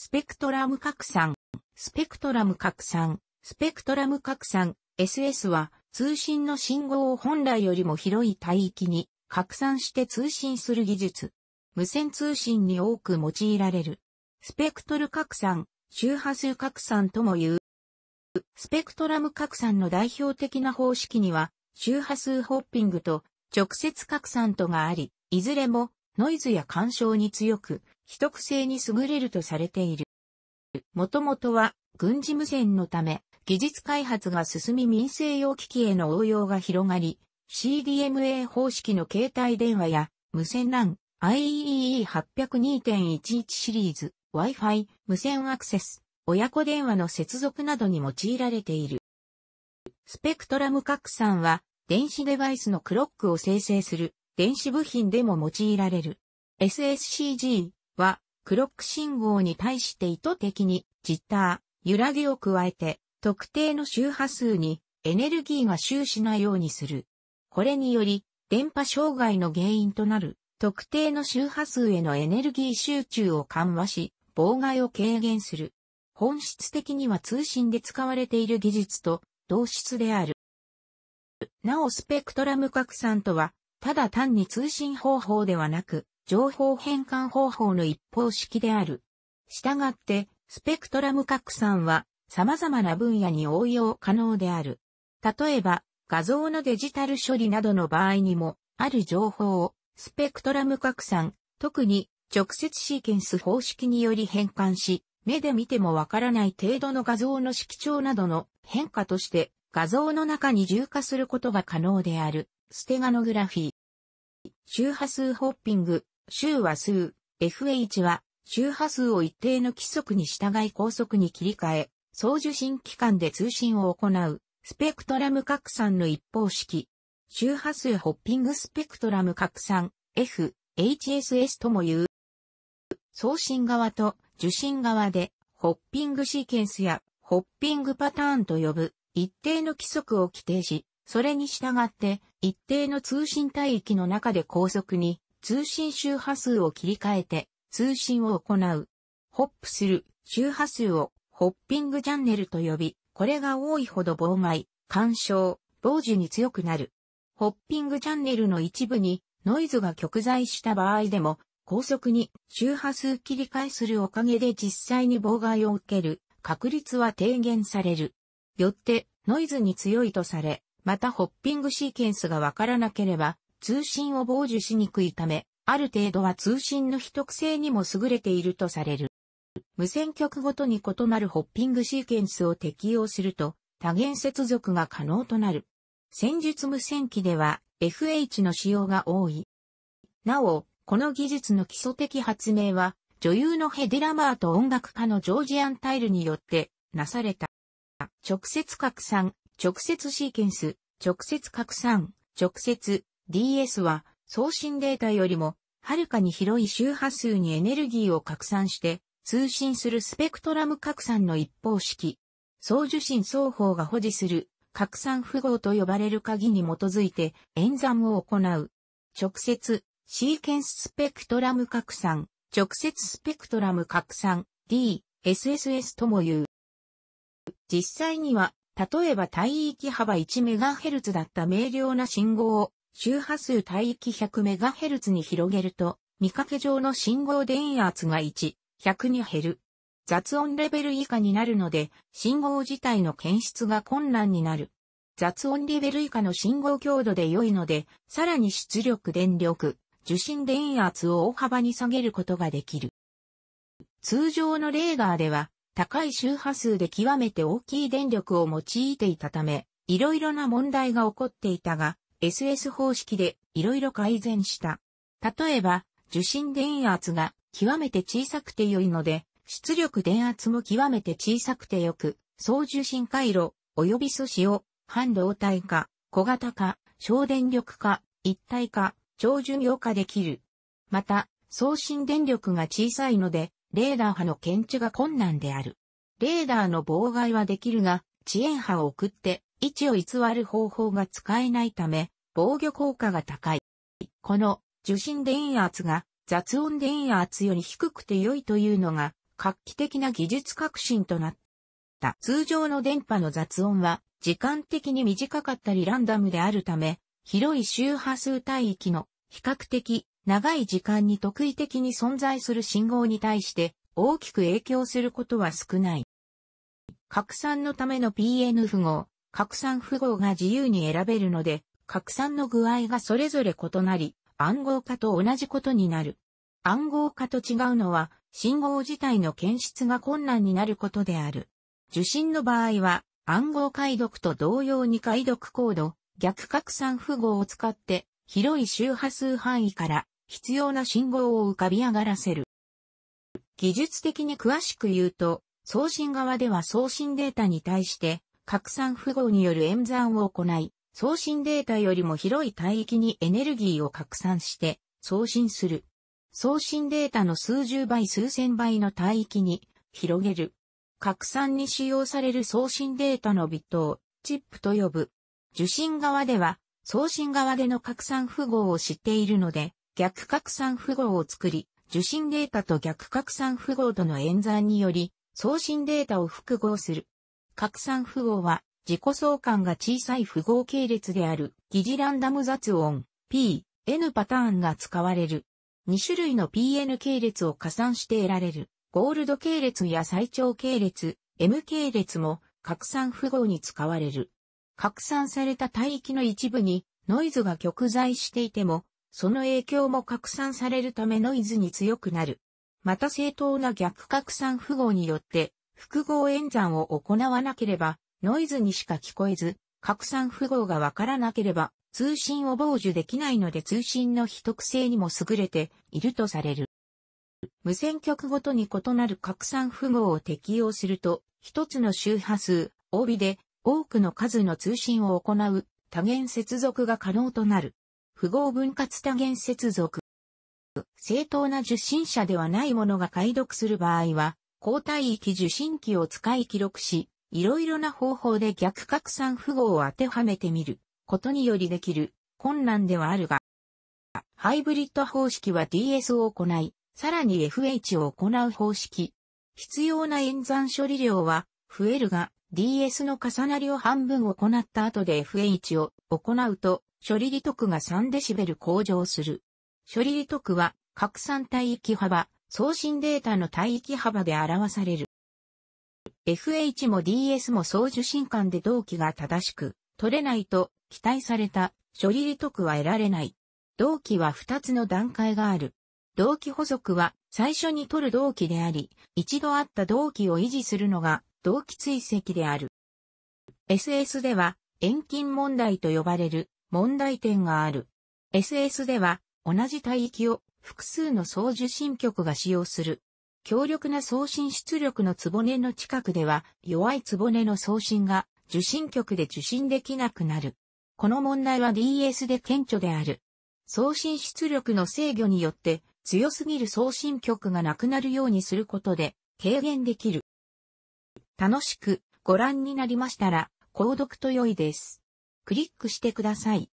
スペクトラム拡散、スペクトラム拡散、スペクトラム拡散、SS は通信の信号を本来よりも広い帯域に拡散して通信する技術。無線通信に多く用いられる。スペクトル拡散、周波数拡散とも言う。スペクトラム拡散の代表的な方式には、周波数ホッピングと直接拡散とがあり、いずれもノイズや干渉に強く、秘匿性に優れるとされている。もともとは軍事無線のため技術開発が進み民生用機器への応用が広がり、CDMA 方式の携帯電話や無線 LAN、IEEE802.11 シリーズ、Wi-Fi、無線アクセス、親子電話の接続などに用いられている。スペクトラム拡散は、電子デバイスのクロックを生成する電子部品でも用いられる。SSCG、は、クロック信号に対して意図的に、ジッター、揺らぎを加えて、特定の周波数にエネルギーが終しないようにする。これにより、電波障害の原因となる特定の周波数へのエネルギー集中を緩和し、妨害を軽減する。本質的には通信で使われている技術と同質である。なおスペクトラム拡散とは、ただ単に通信方法ではなく、情報変換方法の一方式である。したがって、スペクトラム拡散は様々な分野に応用可能である。例えば、画像のデジタル処理などの場合にも、ある情報をスペクトラム拡散、特に直接シーケンス方式により変換し、目で見てもわからない程度の画像の色調などの変化として画像の中に重化することが可能であるステガノグラフィー。周波数ホッピング周波数、FH は、周波数を一定の規則に従い高速に切り替え、送受信機関で通信を行う、スペクトラム拡散の一方式。周波数ホッピングスペクトラム拡散、F、HSS とも言う。送信側と受信側で、ホッピングシーケンスや、ホッピングパターンと呼ぶ、一定の規則を規定し、それに従って、一定の通信帯域の中で高速に通信周波数を切り替えて通信を行う。ホップする周波数をホッピングチャンネルと呼び、これが多いほど妨害、干渉、傍受に強くなる。ホッピングチャンネルの一部にノイズが極在した場合でも高速に周波数切り替えするおかげで実際に妨害を受ける確率は低減される。よってノイズに強いとされ、またホッピングシーケンスがわからなければ通信を傍受しにくいため、ある程度は通信の秘匿性にも優れているとされる。無線局ごとに異なるホッピングシーケンスを適用すると、多元接続が可能となる。戦術無線機では FH の使用が多い。なお、この技術の基礎的発明は、女優のヘディラマーと音楽家のジョージアン・タイルによってなされた。直接拡散、直接シーケンス、直接拡散、直接 DS は送信データよりもはるかに広い周波数にエネルギーを拡散して通信するスペクトラム拡散の一方式。送受信双方が保持する拡散符号と呼ばれる鍵に基づいて演算を行う。直接、シーケンススペクトラム拡散、直接スペクトラム拡散、D、SSS とも言う。実際には、例えば帯域幅 1MHz だった明瞭な信号を周波数帯域 100MHz に広げると、見かけ上の信号電圧が1、100に減る。雑音レベル以下になるので、信号自体の検出が困難になる。雑音レベル以下の信号強度で良いので、さらに出力電力、受信電圧を大幅に下げることができる。通常のレーガーでは、高い周波数で極めて大きい電力を用いていたため、いろいろな問題が起こっていたが、SS 方式でいろいろ改善した。例えば、受信電圧が極めて小さくて良いので、出力電圧も極めて小さくて良く、送受信回路及び素子を半導体化、小型化、省電力化、一体化、超重量化できる。また、送信電力が小さいので、レーダー波の検知が困難である。レーダーの妨害はできるが、遅延波を送って位置を偽る方法が使えないため、防御効果が高い。この受信電圧が雑音電圧より低くて良いというのが画期的な技術革新となった。通常の電波の雑音は時間的に短かったりランダムであるため、広い周波数帯域の比較的長い時間に特異的に存在する信号に対して大きく影響することは少ない。拡散のための PN 符号、拡散符号が自由に選べるので、拡散の具合がそれぞれ異なり、暗号化と同じことになる。暗号化と違うのは、信号自体の検出が困難になることである。受信の場合は、暗号解読と同様に解読コード、逆拡散符号を使って、広い周波数範囲から必要な信号を浮かび上がらせる。技術的に詳しく言うと、送信側では送信データに対して拡散符号による演算を行い、送信データよりも広い帯域にエネルギーを拡散して送信する。送信データの数十倍数千倍の帯域に広げる。拡散に使用される送信データのビットをチップと呼ぶ。受信側では送信側での拡散符号を知っているので逆拡散符号を作り、受信データと逆拡散符号との演算により送信データを複合する。拡散符号は、自己相関が小さい符号系列である、疑似ランダム雑音、P、N パターンが使われる。2種類の PN 系列を加算して得られる、ゴールド系列や最長系列、M 系列も拡散符号に使われる。拡散された帯域の一部にノイズが極在していても、その影響も拡散されるためノイズに強くなる。また正当な逆拡散符号によって複合演算を行わなければ、ノイズにしか聞こえず、拡散符号がわからなければ、通信を傍受できないので通信の秘特性にも優れているとされる。無線局ごとに異なる拡散符号を適用すると、一つの周波数、帯で多くの数の通信を行う多元接続が可能となる。符号分割多元接続。正当な受信者ではないものが解読する場合は、抗体域受信機を使い記録し、いろいろな方法で逆拡散符号を当てはめてみることによりできる困難ではあるが、ハイブリッド方式は DS を行い、さらに FH を行う方式。必要な演算処理量は増えるが、DS の重なりを半分行った後で FH を行うと、処理利得が 3dB 向上する。処理利得は、拡散帯域幅、送信データの帯域幅で表される。FH も DS も送受信間で同期が正しく、取れないと期待された処理利得は得られない。同期は2つの段階がある。同期補足は最初に取る同期であり、一度あった同期を維持するのが同期追跡である。SS では遠近問題と呼ばれる問題点がある。SS では同じ帯域を複数の送受信局が使用する。強力な送信出力のつぼネの近くでは、弱いつぼネの送信が受信局で受信できなくなる。この問題は DS で顕著である。送信出力の制御によって強すぎる送信局がなくなるようにすることで軽減できる。楽しくご覧になりましたら、購読と良いです。クリックしてください。